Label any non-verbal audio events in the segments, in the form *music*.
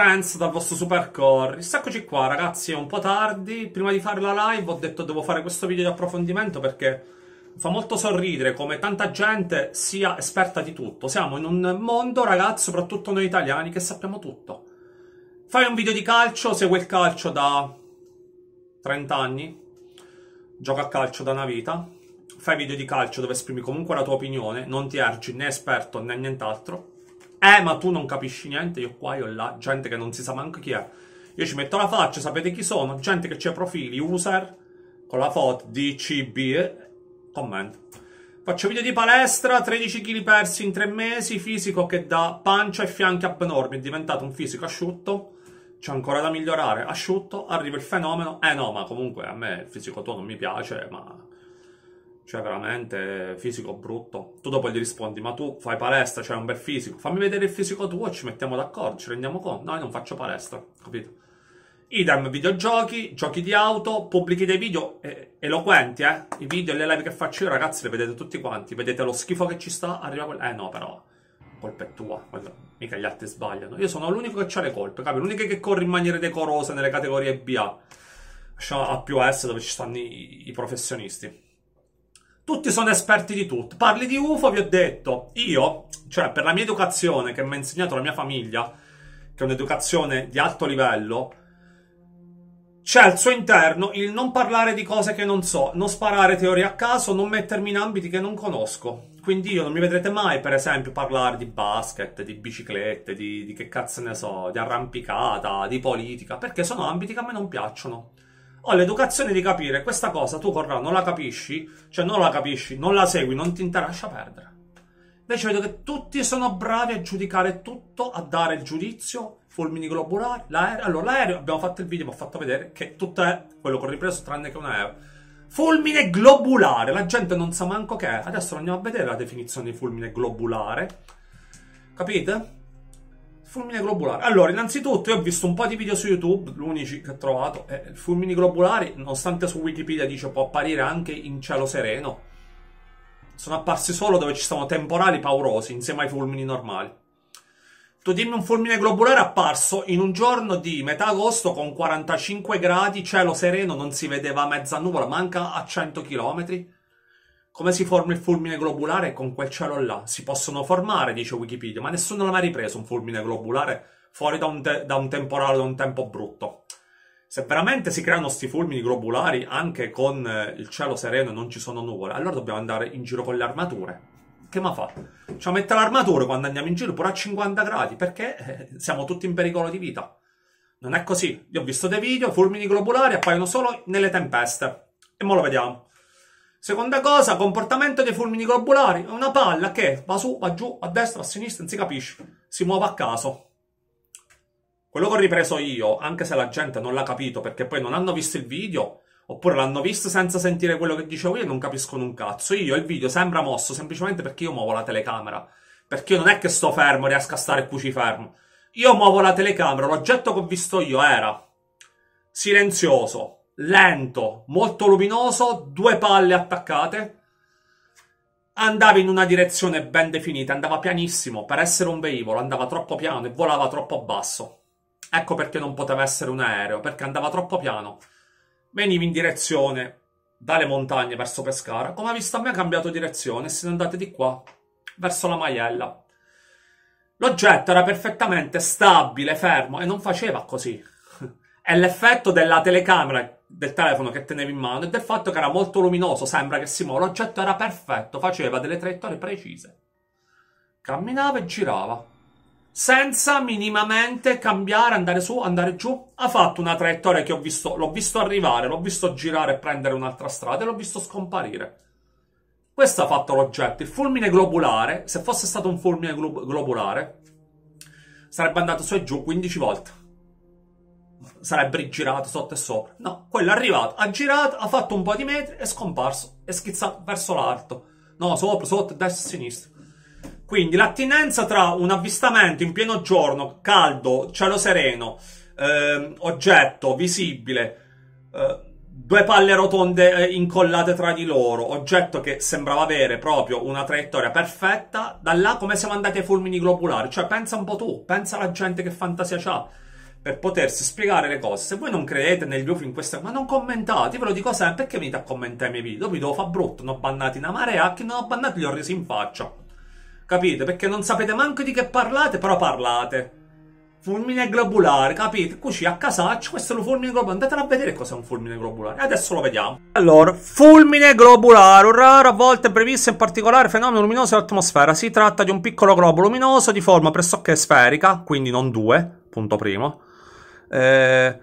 Friends dal vostro Supercore. Eccoci qua, ragazzi, è un po' tardi. Prima di fare la live ho detto devo fare questo video di approfondimento perché fa molto sorridere come tanta gente sia esperta di tutto. Siamo in un mondo, ragazzi, soprattutto noi italiani, che sappiamo tutto. Fai un video di calcio, segui il calcio da 30 anni, gioca a calcio da una vita, fai video di calcio dove esprimi comunque la tua opinione, non ti ergi né esperto né nient'altro eh, ma tu non capisci niente, io qua, io là, gente che non si sa manco chi è. Io ci metto la faccia, sapete chi sono, gente che c'è profili, user, con la foto, DCB, eh, commento. Faccio video di palestra, 13 kg persi in 3 mesi, fisico che da pancia e fianchi abnormi, è diventato un fisico asciutto, c'è ancora da migliorare, asciutto, arriva il fenomeno, eh no, ma comunque a me il fisico tuo non mi piace, ma cioè, veramente, fisico brutto. Tu dopo gli rispondi, ma tu fai palestra, c'hai cioè un bel fisico. Fammi vedere il fisico tuo e ci mettiamo d'accordo, ci rendiamo conto. No, io non faccio palestra, capito? Idem, videogiochi, giochi di auto, pubblichi dei video eh, eloquenti, eh. I video e le live che faccio io, ragazzi, le vedete tutti quanti. Vedete lo schifo che ci sta, arriva quel... Eh no, però, colpa è tua. Mica gli altri sbagliano. Io sono l'unico che ha le colpe, capito? L'unico che corre in maniera decorosa nelle categorie BA. Lasciamo A più S dove ci stanno i, i professionisti tutti sono esperti di tutto. Parli di UFO, vi ho detto, io, cioè per la mia educazione che mi ha insegnato la mia famiglia, che è un'educazione di alto livello, c'è al suo interno il non parlare di cose che non so, non sparare teorie a caso, non mettermi in ambiti che non conosco. Quindi io non mi vedrete mai, per esempio, parlare di basket, di biciclette, di, di che cazzo ne so, di arrampicata, di politica, perché sono ambiti che a me non piacciono ho l'educazione di capire questa cosa, tu Corrado non la capisci, cioè non la capisci, non la segui, non ti interessa perdere. Invece vedo che tutti sono bravi a giudicare tutto, a dare il giudizio, fulmini globulari, l'aereo. Allora, l'aereo, abbiamo fatto il video, vi ho fatto vedere che tutto è quello che ho ripreso tranne che un aereo. Fulmine globulare, la gente non sa manco che è. Adesso andiamo a vedere la definizione di fulmine globulare. Capite? fulmine globulare. Allora, innanzitutto io ho visto un po' di video su YouTube, l'unici che ho trovato, è il fulmine globulare, nonostante su Wikipedia dice può apparire anche in cielo sereno. Sono apparsi solo dove ci sono temporali paurosi, insieme ai fulmini normali. Tu dimmi un fulmine globulare apparso in un giorno di metà agosto con 45 gradi, cielo sereno, non si vedeva mezza nuvola, manca a 100 chilometri. Come si forma il fulmine globulare con quel cielo là? Si possono formare, dice Wikipedia, ma nessuno l'ha mai ripreso un fulmine globulare fuori da un, te- da un temporale, da un tempo brutto. Se veramente si creano questi fulmini globulari anche con eh, il cielo sereno e non ci sono nuvole, allora dobbiamo andare in giro con le armature. Che ma fa? Cioè, mette l'armatura quando andiamo in giro pure a 50 gradi, perché eh, siamo tutti in pericolo di vita. Non è così. Io ho visto dei video, fulmini globulari appaiono solo nelle tempeste. E mo lo vediamo. Seconda cosa, comportamento dei fulmini globulari. È una palla che va su, va giù, a destra, a sinistra, non si capisce. Si muove a caso. Quello che ho ripreso io, anche se la gente non l'ha capito perché poi non hanno visto il video, oppure l'hanno visto senza sentire quello che dicevo io non capiscono un cazzo. Io il video sembra mosso semplicemente perché io muovo la telecamera. Perché io non è che sto fermo, riesco a stare cuci fermo. Io muovo la telecamera, l'oggetto che ho visto io era silenzioso, lento, molto luminoso, due palle attaccate. Andava in una direzione ben definita, andava pianissimo, per essere un velivolo andava troppo piano e volava troppo basso. Ecco perché non poteva essere un aereo, perché andava troppo piano. Veniva in direzione dalle montagne verso Pescara. Come ha visto a me ha cambiato direzione, se ne andate di qua, verso la Maiella. L'oggetto era perfettamente stabile, fermo e non faceva così. *laughs* È l'effetto della telecamera del telefono che tenevi in mano e del fatto che era molto luminoso, sembra che si muova, l'oggetto era perfetto, faceva delle traiettorie precise. Camminava e girava, senza minimamente cambiare, andare su, andare giù. Ha fatto una traiettoria che ho visto, l'ho visto arrivare, l'ho visto girare e prendere un'altra strada e l'ho visto scomparire. Questo ha fatto l'oggetto. Il fulmine globulare, se fosse stato un fulmine globulare, sarebbe andato su e giù 15 volte sarebbe girato sotto e sopra. No, quello è arrivato, ha girato, ha fatto un po' di metri, è scomparso, è schizzato verso l'alto. No, sopra, sotto, destra e sinistra. Quindi l'attinenza tra un avvistamento in pieno giorno, caldo, cielo sereno, eh, oggetto visibile, eh, due palle rotonde eh, incollate tra di loro, oggetto che sembrava avere proprio una traiettoria perfetta, da là come siamo andati ai fulmini globulari. Cioè pensa un po' tu, pensa alla gente che fantasia c'ha per potersi spiegare le cose. Se voi non credete nel mio film, questa, ma non commentate, ve lo dico sempre, perché venite a commentare i miei video? Dopo vi devo fare brutto, non ho bannati una marea, chi non ho bannato gli ho resi in faccia. Capite? Perché non sapete manco di che parlate, però parlate. Fulmine globulare, capite? Cucì a casaccio, questo è un fulmine globulare. Andatelo a vedere cos'è un fulmine globulare. Adesso lo vediamo. Allora, fulmine globulare, un raro a volte brevissimo, in particolare fenomeno luminoso dell'atmosfera. Si tratta di un piccolo globo luminoso di forma pressoché sferica, quindi non due, punto primo eh,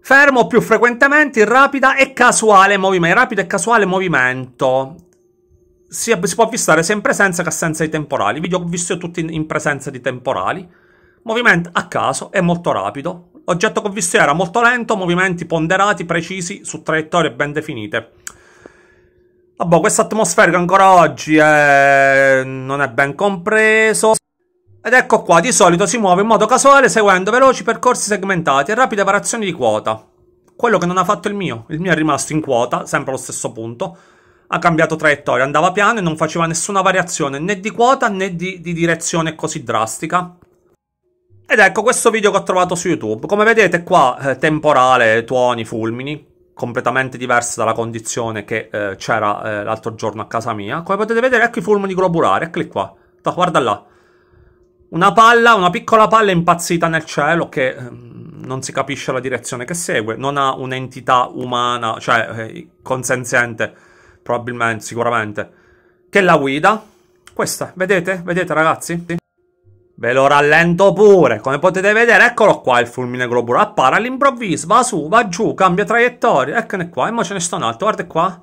fermo più frequentemente in rapida e casuale movimento. Rapido e casuale movimento. Si, si può avvistare sia in presenza che assenza di temporali. Video ho visto tutti in, in presenza di temporali. Movimento a caso è molto rapido. Oggetto che ho visto era molto lento, movimenti ponderati, precisi, su traiettorie ben definite. Vabbè, questa atmosfera ancora oggi è... Eh, non è ben compreso. Ed ecco qua, di solito si muove in modo casuale seguendo veloci percorsi segmentati e rapide variazioni di quota. Quello che non ha fatto il mio, il mio è rimasto in quota, sempre allo stesso punto, ha cambiato traiettoria, andava piano e non faceva nessuna variazione né di quota né di, di direzione così drastica. Ed ecco questo video che ho trovato su YouTube. Come vedete qua, eh, temporale, tuoni, fulmini, completamente diversa dalla condizione che eh, c'era eh, l'altro giorno a casa mia. Come potete vedere, ecco i fulmini globulari, eccoli qua. guarda là. Una palla, una piccola palla impazzita nel cielo che ehm, non si capisce la direzione che segue, non ha un'entità umana, cioè eh, consenziente, probabilmente, sicuramente, che la guida. Questa, vedete? Vedete ragazzi? Sì. Ve lo rallento pure, come potete vedere, eccolo qua il fulmine globulo, appare all'improvviso, va su, va giù, cambia traiettoria, eccone qua, e mo ce ne sta un altro, guarda qua,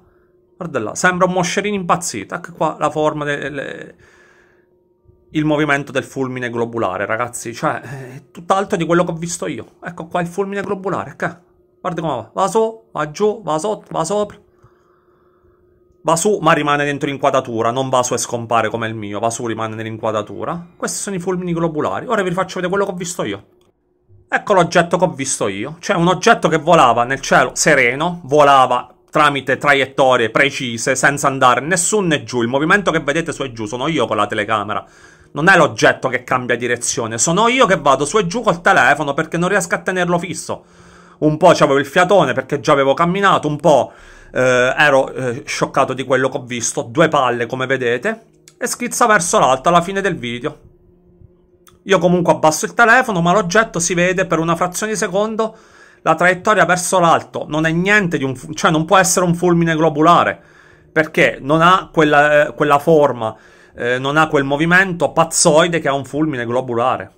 guarda là, sembra un moscerino impazzito, ecco qua la forma delle il movimento del fulmine globulare, ragazzi. Cioè, è eh, tutt'altro di quello che ho visto io. Ecco qua il fulmine globulare, che? Guarda come va. Va su, va giù, va sotto, va sopra. Va su, ma rimane dentro l'inquadratura, non va su e scompare come il mio. Va su, rimane nell'inquadratura. Questi sono i fulmini globulari. Ora vi faccio vedere quello che ho visto io. Ecco l'oggetto che ho visto io. Cioè, un oggetto che volava nel cielo sereno, volava tramite traiettorie precise, senza andare né su né giù. Il movimento che vedete su e giù sono io con la telecamera non è l'oggetto che cambia direzione, sono io che vado su e giù col telefono perché non riesco a tenerlo fisso. Un po' c'avevo il fiatone perché già avevo camminato, un po' eh, ero eh, scioccato di quello che ho visto, due palle come vedete, e schizza verso l'alto alla fine del video. Io comunque abbasso il telefono, ma l'oggetto si vede per una frazione di secondo la traiettoria verso l'alto, non è niente di un... cioè non può essere un fulmine globulare perché non ha quella, eh, quella, forma eh, non ha quel movimento pazzoide che ha un fulmine globulare.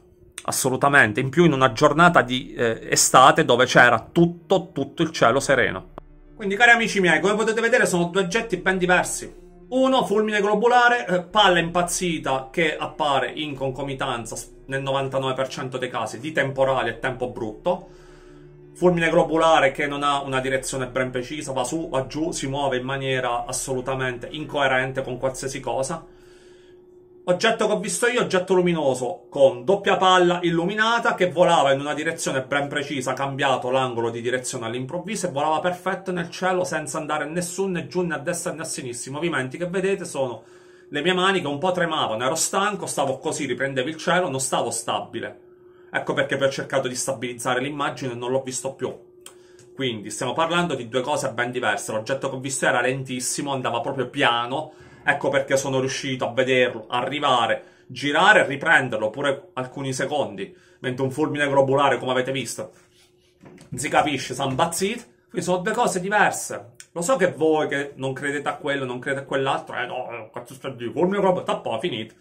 Assolutamente. In più in una giornata di eh, estate dove c'era tutto, tutto il cielo sereno. Quindi cari amici miei, come potete vedere sono due oggetti ben diversi. Uno, fulmine globulare, eh, palla impazzita che appare in concomitanza nel 99% dei casi di temporale e tempo brutto. Fulmine globulare che non ha una direzione ben precisa, va su, va giù, si muove in maniera assolutamente incoerente con qualsiasi cosa. Oggetto che ho visto io, oggetto luminoso, con doppia palla illuminata che volava in una direzione ben precisa, cambiato l'angolo di direzione all'improvviso e volava perfetto nel cielo senza andare nessun né giù né a destra né a sinistra. I movimenti che vedete sono le mie mani che un po' tremavano, ero stanco, stavo così, riprendevo il cielo, non stavo stabile. Ecco perché vi ho cercato di stabilizzare l'immagine e non l'ho visto più. Quindi stiamo parlando di due cose ben diverse. L'oggetto che ho visto era lentissimo, andava proprio piano Ecco perché sono riuscito a vederlo arrivare, girare e riprenderlo pure alcuni secondi, mentre un fulmine globulare, come avete visto, si capisce, sono imbazzito. Quindi sono due cose diverse. Lo so che voi che non credete a quello, non credete a quell'altro, eh no, cazzo eh, sta di fulmine globulare, tappa, finito.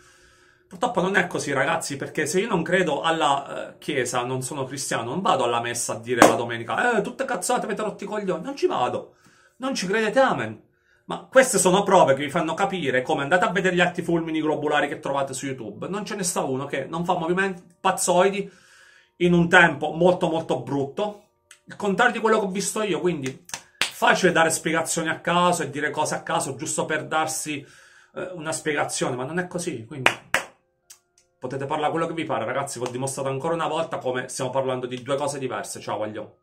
Purtroppo non è così, ragazzi, perché se io non credo alla eh, chiesa, non sono cristiano, non vado alla messa a dire la domenica, eh, tutte cazzate, avete rotti i coglioni, non ci vado. Non ci credete, amen. Ma queste sono prove che vi fanno capire come andate a vedere gli altri fulmini globulari che trovate su YouTube. Non ce ne sta uno che non fa movimenti pazzoidi in un tempo molto molto brutto. Il contrario di quello che ho visto io, quindi facile dare spiegazioni a caso e dire cose a caso giusto per darsi eh, una spiegazione, ma non è così, quindi potete parlare quello che vi pare, ragazzi, vi ho dimostrato ancora una volta come stiamo parlando di due cose diverse. Ciao, voglio.